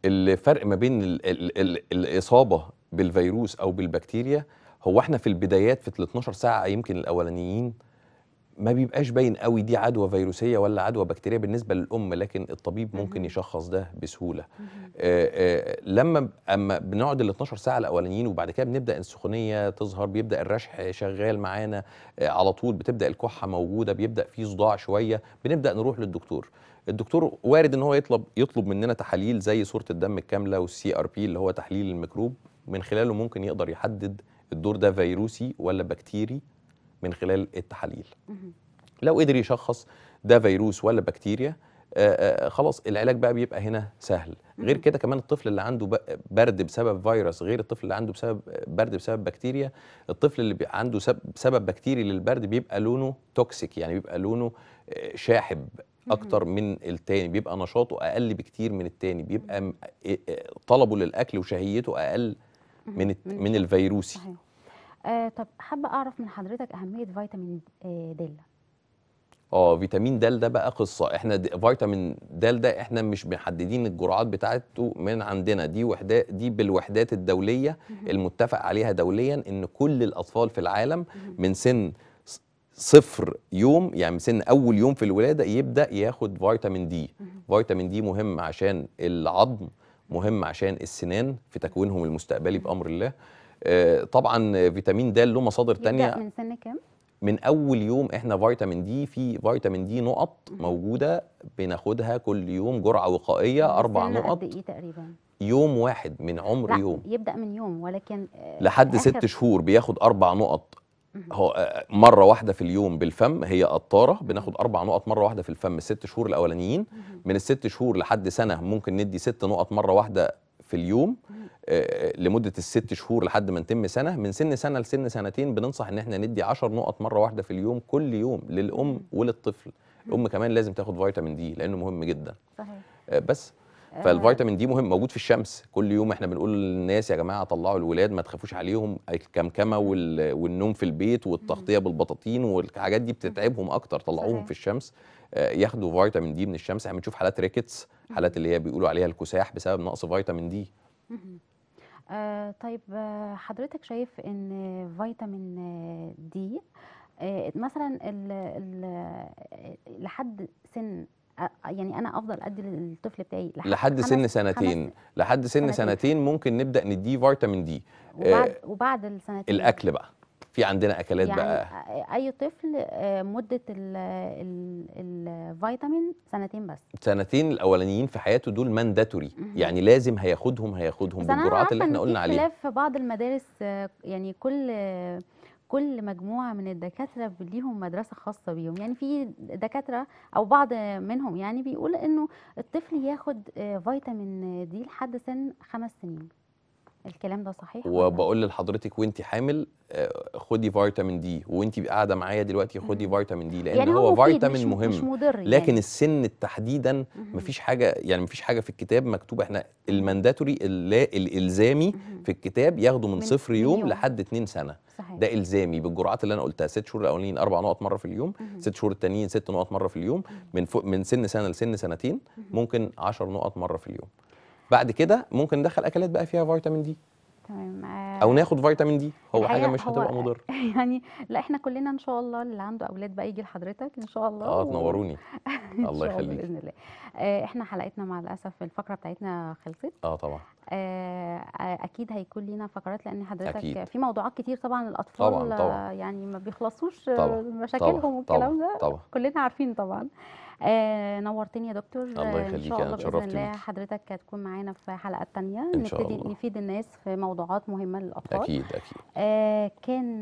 الفرق ما بين الـ الـ الـ الاصابه بالفيروس او بالبكتيريا هو احنا في البدايات في ال 12 ساعه يمكن الاولانيين ما بيبقاش باين قوي دي عدوى فيروسيه ولا عدوى بكتيريه بالنسبه للام لكن الطبيب ممكن يشخص ده بسهوله آآ آآ لما اما بنقعد ال 12 ساعه الاولانيين وبعد كده بنبدا السخونيه تظهر بيبدا الرشح شغال معانا على طول بتبدا الكحه موجوده بيبدا في صداع شويه بنبدا نروح للدكتور الدكتور وارد ان هو يطلب يطلب مننا تحاليل زي صوره الدم الكامله والسي ار بي اللي هو تحليل الميكروب من خلاله ممكن يقدر يحدد الدور ده فيروسي ولا بكتيري من خلال التحاليل لو قدر يشخص ده فيروس ولا بكتيريا آآ آه، آآ آه، آه، خلاص العلاج بقى بيبقى هنا سهل غير كده كمان الطفل اللي عنده برد بسبب فيروس غير الطفل اللي عنده بسبب برد بسبب بكتيريا الطفل اللي عنده سبب بكتيري للبرد بيبقى لونه توكسيك يعني بيبقى لونه شاحب اكتر من التاني بيبقى نشاطه اقل بكتير من التاني بيبقى طلبه للاكل وشهيته اقل من من الفيروسي صحيح. آه طب حابه اعرف من حضرتك اهميه فيتامين د اه, آه، فيتامين د ده بقى قصه احنا فيتامين د ده احنا مش محددين الجرعات بتاعته من عندنا دي وحدات دي بالوحدات الدوليه المتفق عليها دوليا ان كل الاطفال في العالم من سن صفر يوم يعني من سن اول يوم في الولاده يبدا ياخد فيتامين دي فيتامين دي مهم عشان العظم مهم عشان السنان في تكوينهم المستقبلي بامر الله آه، طبعا فيتامين د له مصادر تانية من سن كام من اول يوم احنا فيتامين دي في فيتامين دي نقط موجوده بناخدها كل يوم جرعه وقائيه اربع نقط قد ايه تقريبا يوم واحد من عمر لا يوم يبدا من يوم ولكن آه، لحد ست شهور بياخد اربع نقط هو آه، مره واحده في اليوم بالفم هي قطاره بناخد اربع نقط مره واحده في الفم الست شهور الاولانيين من الست شهور لحد سنه ممكن ندي ست نقط مره واحده في اليوم آه، لمده الست شهور لحد ما نتم سنه من سن سنه لسن سنتين بننصح ان احنا ندي 10 نقط مره واحده في اليوم كل يوم للام وللطفل الام كمان لازم تاخد فيتامين دي لانه مهم جدا صحيح آه، بس آه. فالفيتامين دي مهم موجود في الشمس كل يوم احنا بنقول للناس يا جماعه طلعوا الولاد ما تخافوش عليهم الكمكمه والنوم في البيت والتغطيه بالبطاطين والحاجات دي بتتعبهم اكتر طلعوهم في الشمس آه، ياخدوا فيتامين دي من الشمس احنا بنشوف حالات ريكتس حالات اللي هي بيقولوا عليها الكساح بسبب نقص فيتامين دي آه، طيب حضرتك شايف ان فيتامين دي مثلا لحد سن يعني انا افضل ادي للطفل بتاعي لحد, لحد سن سنتين لحد سن سنتين. سنتين ممكن نبدا نديه فيتامين دي وبعد, آه وبعد السنتين الاكل بقى في عندنا اكلات يعني بقى اي طفل آه، مده الفيتامين سنتين بس سنتين الاولانيين في حياته دول مانداتوري يعني لازم هياخدهم هياخدهم بالجرعات اللي احنا قلنا عليها في بعض المدارس آه، يعني كل كل مجموعه من الدكاتره ليهم مدرسه خاصه بيهم يعني في دكاتره او بعض منهم يعني بيقول انه الطفل ياخد آه، فيتامين دي لحد سن خمس سنين الكلام ده صحيح وبقول لحضرتك وانت حامل آه، خدي فيتامين دي وانت قاعده معايا دلوقتي خدي فيتامين دي لان يعني هو, هو فيتامين مهم مش مضر يعني. لكن السن تحديدا مفيش حاجه يعني مفيش حاجه في الكتاب مكتوبه احنا المانداتوري الالزامي في الكتاب ياخده من, من صفر يوم, يوم لحد 2 سنه صحيح. ده الزامي بالجرعات اللي انا قلتها ست شهور الاولين اربع نقط مره في اليوم ست شهور التانيين ست نقط مره في اليوم من فوق من سن سنه لسن سنتين ممكن 10 نقط مره في اليوم بعد كده ممكن ندخل اكلات بقى فيها فيتامين دي تمام آه. او ناخد فيتامين دي هو حاجه مش هتبقى مضره يعني لا احنا كلنا ان شاء الله اللي عنده اولاد بقى يجي لحضرتك ان شاء الله اه تنوروني الله يخليك باذن الله آه احنا حلقتنا مع الاسف الفقره بتاعتنا خلصت اه طبعا آه, آه، اكيد هيكون لينا فقرات لان حضرتك أكيد. في موضوعات كتير طبعا الاطفال طبعا طبعا. آه، يعني ما بيخلصوش طبعا مشاكلهم والكلام ده كلنا عارفين طبعا آه نورتني يا دكتور الله آه، يخليك ان شاء الله باذن الله حضرتك هتكون معانا في حلقات ثانيه نبتدي نفيد الناس في موضوعات مهمه للاطفال اكيد اكيد آه كان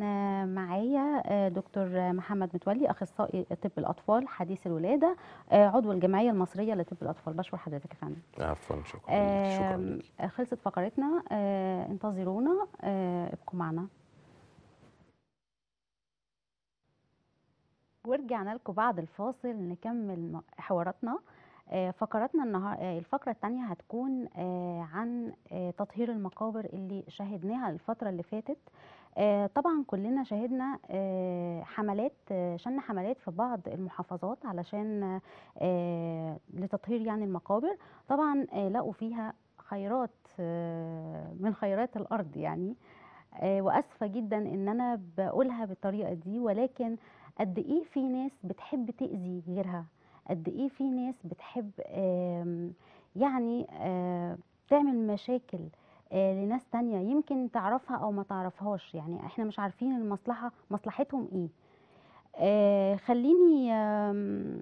معايا آه، دكتور محمد متولي اخصائي طب الاطفال حديث الولاده آه عضو الجمعيه المصريه لطب الاطفال بشكر حضرتك يا فندم عفوا شكرا آه شكرا خلصت فقرتنا آه انتظرونا آه ابقوا معنا ورجعنا لكم بعد الفاصل نكمل حواراتنا آه، فقراتنا النهار آه، الفقره الثانيه هتكون آه، عن تطهير المقابر اللي شاهدناها الفتره اللي فاتت طبعا كلنا شاهدنا حملات شن حملات في بعض المحافظات علشان لتطهير يعني المقابر طبعا لقوا فيها خيرات من خيرات الارض يعني واسفه جدا ان انا بقولها بالطريقه دي ولكن قد ايه في ناس بتحب تاذي غيرها قد ايه في ناس بتحب يعني تعمل مشاكل آه، لناس تانية يمكن تعرفها او ما تعرفهاش يعني احنا مش عارفين المصلحة مصلحتهم ايه آه، خليني آه،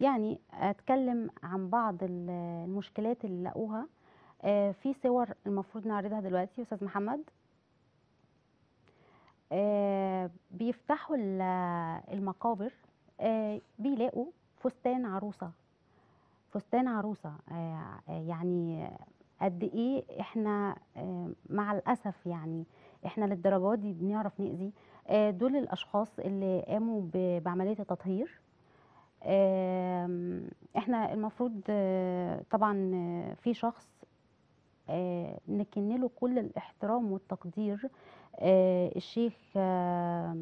يعني اتكلم عن بعض المشكلات اللي لقوها في صور المفروض نعرضها دلوقتي استاذ محمد آه، بيفتحوا المقابر آه، بيلاقوا فستان عروسه فستان عروسه آه، يعني قد ايه احنا مع الاسف يعني احنا للدرجه دي بنعرف ناذي دول الاشخاص اللي قاموا بعمليه التطهير احنا المفروض طبعا في شخص آه، نكن له كل الاحترام والتقدير آه، الشيخ آه،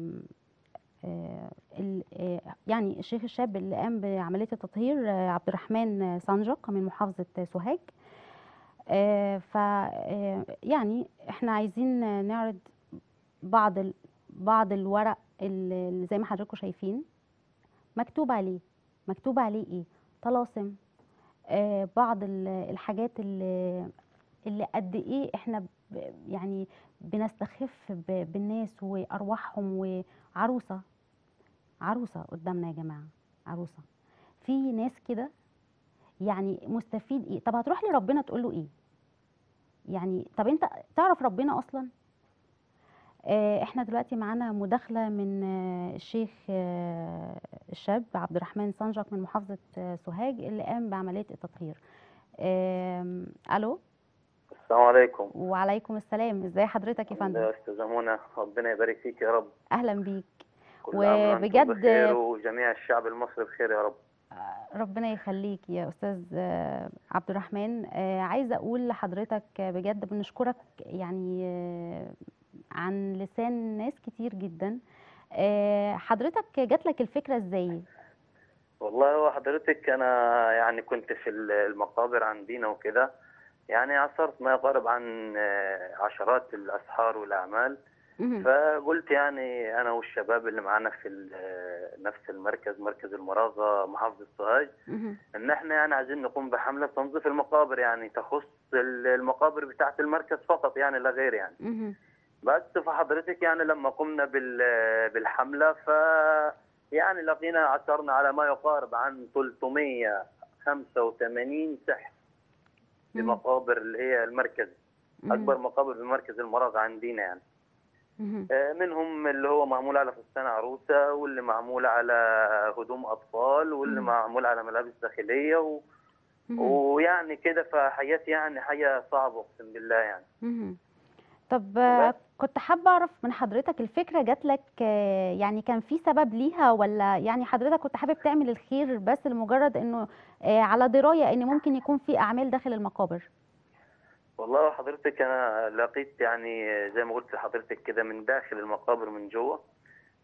يعني الشيخ الشاب اللي قام بعملية التطهير عبد الرحمن سانجق من محافظة سوهاج ف يعني احنا عايزين نعرض بعض بعض الورق اللي زي ما حضراتكم شايفين مكتوب عليه مكتوب عليه ايه طلاسم بعض الحاجات اللي اللي قد ايه احنا يعني بنستخف بالناس وارواحهم وعروسه عروسه قدامنا يا جماعه عروسه في ناس كده يعني مستفيد ايه طب هتروح لربنا تقول له ايه يعني طب انت تعرف ربنا اصلا آه، احنا دلوقتي معانا مداخله من آه، الشيخ آه، الشاب عبد الرحمن سنجق من محافظه سوهاج اللي قام بعمليه التطهير الو السلام عليكم وعليكم السلام ازي حضرتك يا فندم استاذه منى ربنا يبارك فيك يا رب اهلا بيك وبجد بخير وجميع الشعب المصري بخير يا رب آه، ربنا يخليك يا استاذ آه، عبد الرحمن آه، عايزه اقول لحضرتك بجد بنشكرك يعني عن لسان ناس كتير جدا حضرتك جات لك الفكره ازاي والله هو حضرتك انا يعني كنت في المقابر عندنا وكده يعني عصرت ما يقارب عن آه، عشرات الاسحار والاعمال فقلت يعني انا والشباب اللي معانا في آه، نفس المركز مركز المراغه محافظه سوهاج ان احنا يعني عايزين نقوم بحمله تنظيف المقابر يعني تخص المقابر بتاعه المركز فقط يعني لا غير يعني بس فحضرتك يعني لما قمنا آه، بالحمله ف يعني لقينا عثرنا على ما يقارب عن 385 سحر لمقابر اللي هي المركز اكبر مقابر في مركز المرض عندنا يعني آه، منهم اللي هو معمول على فستان عروسه واللي معمول على هدوم اطفال واللي معمول على ملابس داخليه و... ويعني كده فحاجات يعني حاجه صعبه اقسم بالله يعني طب كنت حابة أعرف من حضرتك الفكرة جات لك يعني كان في سبب ليها ولا يعني حضرتك كنت حابب تعمل الخير بس لمجرد إنه آه، على دراية إن ممكن يكون في أعمال داخل المقابر والله حضرتك انا لقيت يعني زي ما قلت لحضرتك كده من داخل المقابر من جوه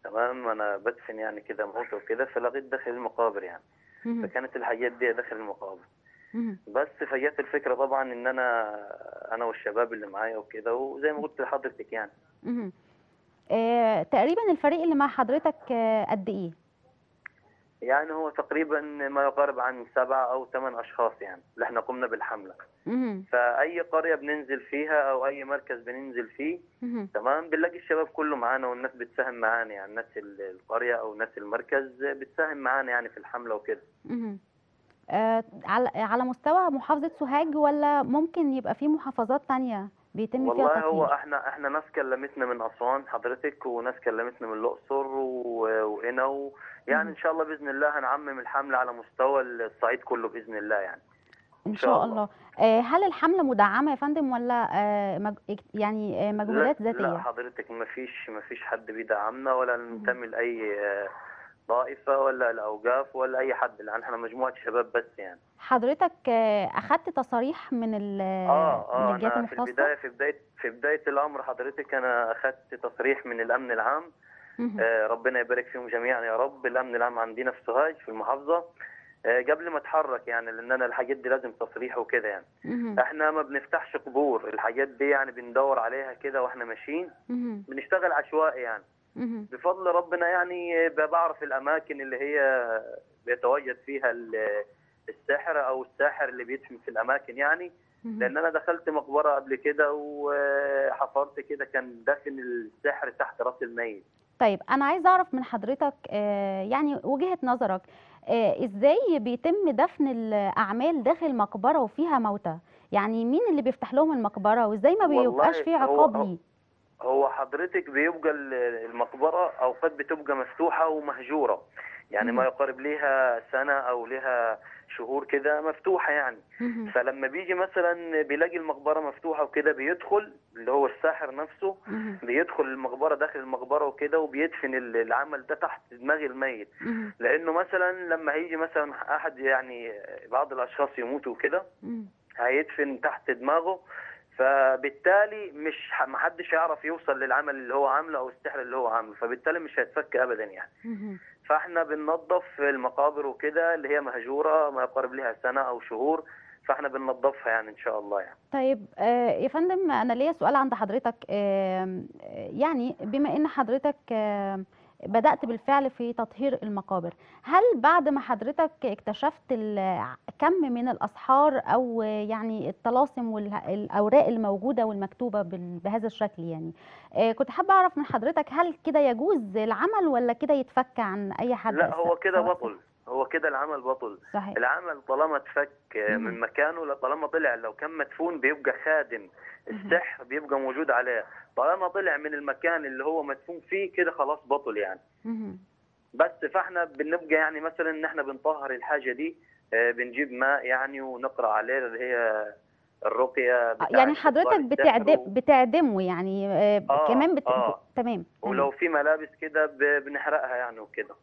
تمام انا بدفن يعني كده موت وكده فلقيت داخل المقابر يعني فكانت الحاجات دي داخل المقابر بس فجت الفكره طبعا ان انا انا والشباب اللي معايا وكده وزي ما قلت لحضرتك يعني آه، تقريبا الفريق اللي مع حضرتك آه، قد ايه يعني هو تقريبا ما يقارب عن سبعة أو ثمان أشخاص يعني اللي احنا قمنا بالحملة فأي قرية بننزل فيها أو أي مركز بننزل فيه تمام بنلاقي الشباب كله معانا والناس بتساهم معانا يعني ناس القرية أو ناس المركز بتساهم معانا يعني في الحملة وكده آه، على مستوى محافظه سوهاج ولا ممكن يبقى في محافظات ثانيه بيتم فيها والله هو احنا احنا ناس كلمتنا من اسوان حضرتك وناس كلمتنا من الاقصر وهنا يعني ان شاء الله باذن الله هنعمم الحمله على مستوى الصعيد كله باذن الله يعني ان شاء الله, الله. آه، هل الحمله مدعمه يا فندم ولا آه، يعني مجهودات ذاتيه لا حضرتك ما فيش ما فيش حد بيدعمنا ولا ننتمي لاي طائفه ولا الاوقاف ولا اي حد لان احنا مجموعه شباب بس يعني حضرتك آه، اخذت تصاريح من ال اه اه أنا في البدايه في بدايه في بدايه الامر حضرتك انا اخذت تصريح من الامن العام آه ربنا يبارك فيهم جميعا يا رب الامن العام عندنا في سوهاج في المحافظه آه قبل ما اتحرك يعني لان انا الحاجات دي لازم تصريح وكده يعني احنا ما بنفتحش قبور الحاجات دي يعني بندور عليها كده واحنا ماشيين بنشتغل عشوائي يعني بفضل ربنا يعني بعرف الاماكن اللي هي بيتواجد فيها الساحر او الساحر اللي بيدفن في الاماكن يعني لان انا دخلت مقبره قبل كده وحفرت كده كان دفن الساحر تحت راس الميت طيب انا عايز اعرف من حضرتك آه، يعني وجهه نظرك آه، ازاي بيتم دفن الاعمال داخل مقبره وفيها موتى يعني مين اللي بيفتح لهم المقبره وازاي ما بيبقاش فيه عقاب ليه هو حضرتك بيبقى المقبرة أوقات بتبقى مفتوحة ومهجورة يعني ما يقارب لها سنة أو لها شهور كده مفتوحة يعني فلما بيجي مثلا بيلاقي المقبرة مفتوحة وكده بيدخل اللي هو الساحر نفسه بيدخل المقبرة داخل المقبرة وكده وبيدفن العمل ده تحت دماغ الميت لأنه مثلا لما هيجي مثلا أحد يعني بعض الأشخاص يموتوا وكده هيدفن تحت دماغه فبالتالي مش ما حدش هيعرف يوصل للعمل اللي هو عامله او السحر اللي هو عامله فبالتالي مش هيتفك ابدا يعني فاحنا بننظف المقابر وكده اللي هي مهجوره ما يقارب لها سنه او شهور فاحنا بننظفها يعني ان شاء الله يعني طيب آه، يا فندم انا ليا سؤال عند حضرتك آه، يعني بما ان حضرتك آه بدات بالفعل في تطهير المقابر هل بعد ما حضرتك اكتشفت كم من الاسحار او يعني الطلاسم والاوراق الموجوده والمكتوبه بهذا الشكل يعني آه، كنت حابه اعرف من حضرتك هل كده يجوز العمل ولا كده يتفك عن اي حد لا هو كده بطل هو كده العمل بطل صحيح. العمل طالما اتفك من مكانه لطالما طلع لو كان مدفون بيبقى خادم السحر بيبقى موجود عليه طالما طلع من المكان اللي هو مدفون فيه كده خلاص بطل يعني بس فاحنا بنبقى يعني مثلا ان احنا بنطهر الحاجه دي آه، بنجيب ماء يعني ونقرا عليه اللي هي الرقيه يعني حضرتك بتعدم بتعدمه يعني آه،, آه كمان بت... آه. تمام ولو في ملابس كده بنحرقها يعني وكده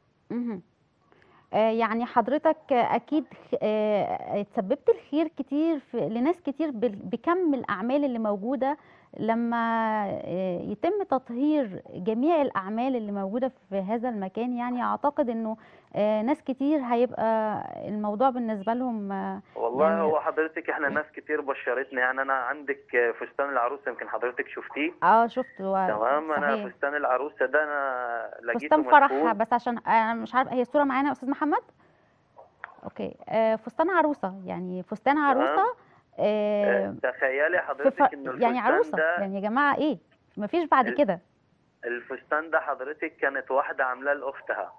آه، يعني حضرتك اكيد آه، آه، تسببت الخير كتير لناس كتير بكم الاعمال اللي موجوده لما آه، يتم تطهير جميع الاعمال اللي موجوده في هذا المكان يعني اعتقد انه آه، ناس كتير هيبقى الموضوع بالنسبه لهم آه، والله يعني هو حضرتك احنا ناس كتير بشرتنا يعني انا عندك فستان العروسه يمكن حضرتك شفتيه اه شفته تمام انا فستان العروسه ده انا لقيته فستان فرح بس عشان انا مش عارفه هي الصوره معانا يا استاذ محمد اوكي فستان عروسه يعني فستان عروسه آه، تخيلي حضرتك ان يعني عروسه يعني يا جماعه ايه مفيش بعد كده الفستان ده حضرتك كانت واحده عاملاه لاختها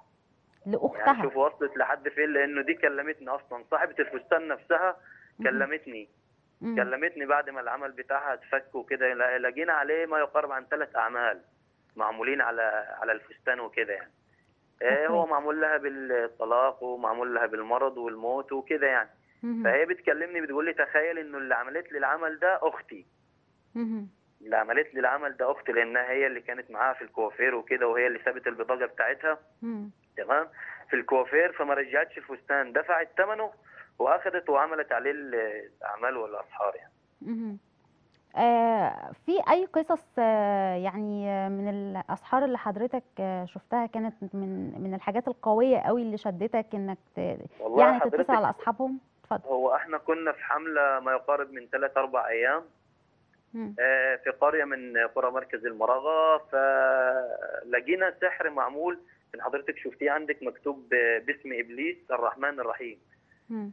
لاختها يعني شوف وصلت لحد فين لانه دي كلمتني اصلا صاحبه الفستان نفسها كلمتني مم. كلمتني بعد ما العمل بتاعها اتفك وكده لقينا عليه ما يقارب عن ثلاث اعمال معمولين على على الفستان وكده يعني آه، هو معمول لها بالطلاق ومعمول لها بالمرض والموت وكده يعني فهي بتكلمني بتقول لي تخيل انه اللي عملت لي العمل ده اختي اللي عملت لي العمل ده اختي لانها هي اللي كانت معاها في الكوافير وكده وهي اللي سابت البطاقه بتاعتها تمام في الكوافير فما رجعتش الفستان دفعت ثمنه واخذت وعملت عليه الاعمال والاسحار يعني آه في اي قصص آه يعني من الاسحار اللي حضرتك آه شفتها كانت من من الحاجات القويه قوي اللي شدتك انك يعني تتصل على اصحابهم تفضل هو احنا كنا في حمله ما يقارب من ثلاث اربع ايام آه في قريه من قرى مركز المراغه فلقينا سحر معمول ان حضرتك شفتيه عندك مكتوب باسم ابليس الرحمن الرحيم م.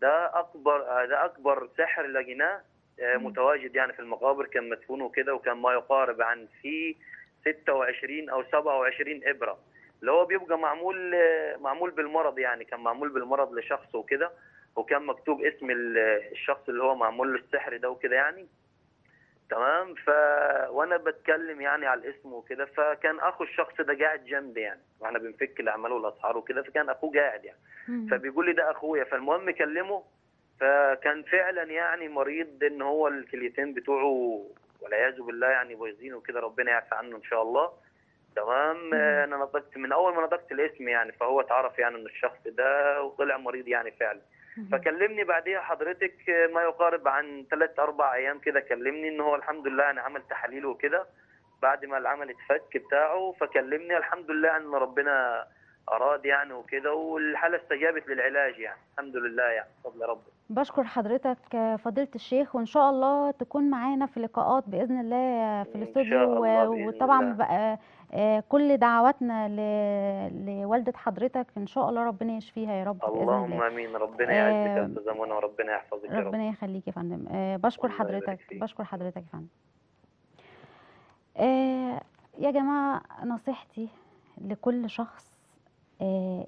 ده اكبر آه، ده اكبر سحر لقيناه آه، متواجد يعني في المقابر كان مدفون وكده وكان ما يقارب عن في 26 او 27 ابره اللي هو بيبقى معمول آه، معمول بالمرض يعني كان معمول بالمرض لشخص وكده وكان مكتوب اسم الشخص اللي هو معمول له السحر ده وكده يعني تمام ف وانا بتكلم يعني على الاسم وكده فكان اخو الشخص ده قاعد جنبي يعني واحنا بنفك الاعمال والاسعار وكده فكان اخوه قاعد يعني فبيقول لي ده اخويا فالمهم كلمه فكان فعلا يعني مريض ان هو الكليتين بتوعه والعياذ بالله يعني بايظين وكده ربنا يعفى عنه ان شاء الله تمام آه، انا نطقت من اول ما نطقت الاسم يعني فهو اتعرف يعني ان الشخص ده وطلع مريض يعني فعلا فكلمني بعديها حضرتك ما يقارب عن ثلاث اربع ايام كده كلمني ان هو الحمد لله انا عمل تحاليل وكده بعد ما العمل اتفك بتاعه فكلمني الحمد لله ان ربنا اراد يعني وكده والحاله استجابت للعلاج يعني الحمد لله يعني بفضل ربنا بشكر حضرتك فضيله الشيخ وان شاء الله تكون معانا في لقاءات باذن الله في الاستوديو وطبعا الله. بقى آه، كل دعواتنا لوالده حضرتك ان شاء الله ربنا يشفيها يا رب باذن الله امين ربنا يعزك يا استاذه منى وربنا يحفظك يا رب ربنا يخليك يا فندم آه، بشكر حضرتك بشكر حضرتك يا فندم آه، يا جماعه نصيحتي لكل شخص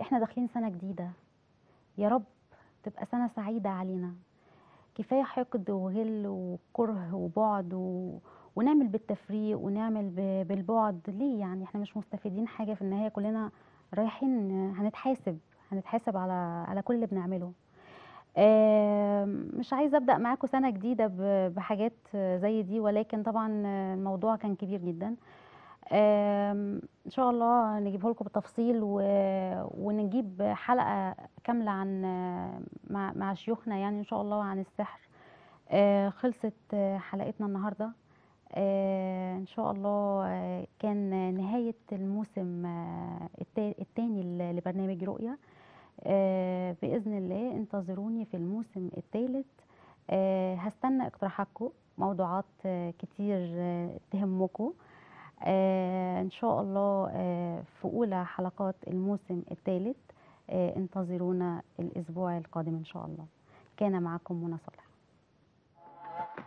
احنا داخلين سنه جديده يا رب تبقى سنه سعيده علينا كفايه حقد وغل وكره وبعد و... ونعمل بالتفريق ونعمل بالبعد ليه يعني احنا مش مستفيدين حاجه في النهايه كلنا رايحين هنتحاسب هنتحاسب على على كل اللي بنعمله مش عايزه ابدا معاكم سنه جديده بحاجات زي دي ولكن طبعا الموضوع كان كبير جدا ان شاء الله نجيبه لكم بالتفصيل ونجيب حلقه كامله عن مع شيوخنا يعني ان شاء الله عن السحر آه، خلصت حلقتنا النهارده آه، ان شاء الله آه، كان نهاية الموسم آه، الثاني لبرنامج رؤيا بإذن الله انتظروني في الموسم الثالث هستنى اقتراحاتكم موضوعات كتير تهمكم ان شاء الله في اولى حلقات الموسم الثالث انتظرونا الاسبوع القادم ان شاء الله كان معكم منى صالح